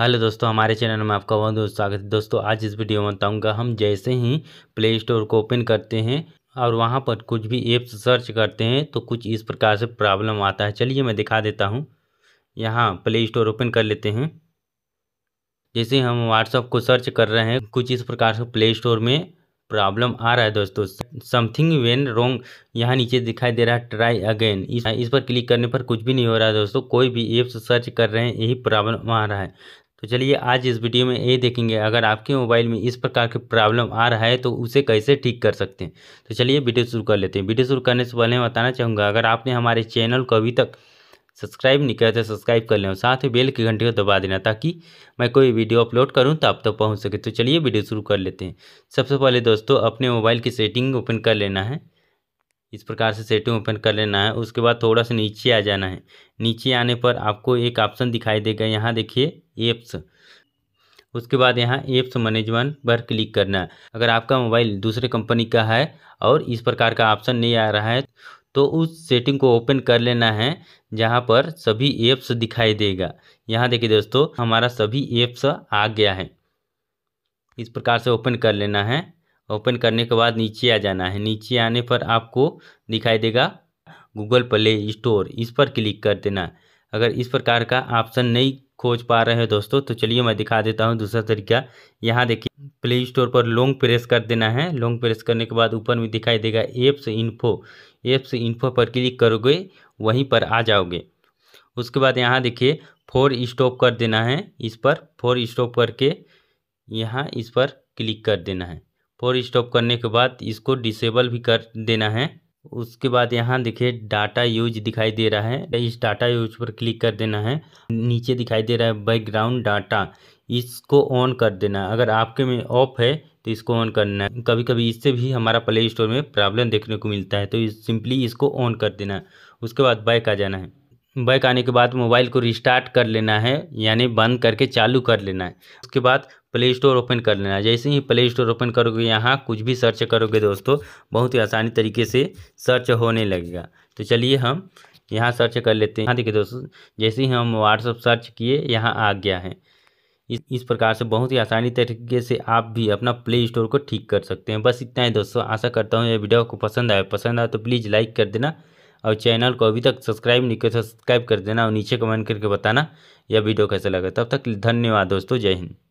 hello दोस्तों हमारे channel में आपका बहुत बहुत स्वागत है दोस्तों आज इस वीडियो में बताऊंगा हम जैसे ही प्ले स्टोर को ओपन करते हैं और वहां पर कुछ भी ऐप्स सर्च करते हैं तो कुछ इस प्रकार से प्रॉब्लम आता है चलिए मैं दिखा देता हूं यहां प्ले स्टोर ओपन कर लेते हैं जैसे हम व्हाट्सअप को सर्च कर रहे हैं कुछ इस प्रकार से प्ले स्टोर में प्रॉब्लम आ रहा है दोस्तों समथिंग वेन रोंग यहाँ नीचे दिखाई दे रहा है ट्राई अगेन इस, इस पर क्लिक करने पर कुछ भी नहीं हो रहा है दोस्तों कोई भी ऐप्स सर्च कर रहे हैं यही प्रॉब्लम आ रहा है तो चलिए आज इस वीडियो में ये देखेंगे अगर आपके मोबाइल में इस प्रकार की प्रॉब्लम आ रहा है तो उसे कैसे ठीक कर सकते हैं तो चलिए वीडियो शुरू कर लेते हैं वीडियो शुरू करने से पहले मैं बताना चाहूँगा अगर आपने हमारे चैनल को अभी तक सब्सक्राइब नहीं किया तो सब्सक्राइब कर लें साथ ही बेल की घंटी को दबा देना ताकि मैं कोई वीडियो अपलोड करूँ तो आप तक पहुँच सके तो चलिए वीडियो शुरू कर लेते हैं सबसे पहले दोस्तों अपने मोबाइल की सेटिंग ओपन कर लेना है इस प्रकार से सेटिंग ओपन कर लेना है उसके बाद थोड़ा सा नीचे आ जाना है नीचे आने पर आपको एक ऑप्शन दिखाई देगा यहाँ देखिए एप्स उसके बाद यहाँ एप्स मैनेजमेंट पर क्लिक करना है अगर आपका मोबाइल दूसरे कंपनी का है और इस प्रकार का ऑप्शन नहीं आ रहा है तो उस सेटिंग को ओपन कर लेना है जहाँ पर सभी एप्स दिखाई देगा यहाँ देखिए दोस्तों हमारा सभी ऐप्स आ गया है इस प्रकार से ओपन कर लेना है ओपन करने के बाद नीचे आ जाना है नीचे आने पर आपको दिखाई देगा गूगल प्ले स्टोर इस पर क्लिक कर देना अगर इस प्रकार का ऑप्शन नहीं खोज पा रहे हैं दोस्तों तो चलिए मैं दिखा देता हूँ दूसरा तरीका यहाँ देखिए प्ले स्टोर पर लॉन्ग प्रेस कर देना है लॉन्ग प्रेस करने के बाद ऊपर में दिखाई देगा एप्स इन्फो एप्स इन्फो पर क्लिक करोगे वहीं पर आ जाओगे उसके बाद यहाँ देखिए फोर स्टॉप कर देना है इस पर फोर स्टॉप करके यहाँ इस पर क्लिक कर देना है फोर स्टॉप करने के बाद इसको डिसेबल भी कर देना है उसके बाद यहाँ देखिए डाटा यूज दिखाई दे रहा है इस डाटा यूज पर क्लिक कर देना है नीचे दिखाई दे रहा है बैकग्राउंड डाटा इसको ऑन कर देना है अगर आपके में ऑफ है तो इसको ऑन करना है कभी कभी इससे भी हमारा प्ले स्टोर में प्रॉब्लम देखने को मिलता है तो इस, सिंपली इसको ऑन कर देना है उसके बाद बैक आ जाना है बैक आने के बाद मोबाइल को रिस्टार्ट कर लेना है यानी बंद करके चालू कर लेना है उसके बाद प्ले स्टोर ओपन कर लेना है जैसे ही प्ले स्टोर ओपन करोगे यहाँ कुछ भी सर्च करोगे दोस्तों बहुत ही आसानी तरीके से सर्च होने लगेगा तो चलिए हम यहाँ सर्च कर लेते हैं यहाँ देखिए दोस्तों जैसे ही हम व्हाट्सअप सर्च किए यहाँ आ गया है इस इस प्रकार से बहुत ही आसानी तरीके से आप भी अपना प्ले स्टोर को ठीक कर सकते हैं बस इतना ही दोस्तों आशा करता हूँ ये वीडियो को पसंद आए पसंद आए तो प्लीज़ लाइक कर देना और चैनल को अभी तक सब्सक्राइब नहीं किया तो सब्सक्राइब कर देना और नीचे कमेंट करके बताना यह वीडियो कैसा लगा तब तक धन्यवाद दोस्तों जय हिंद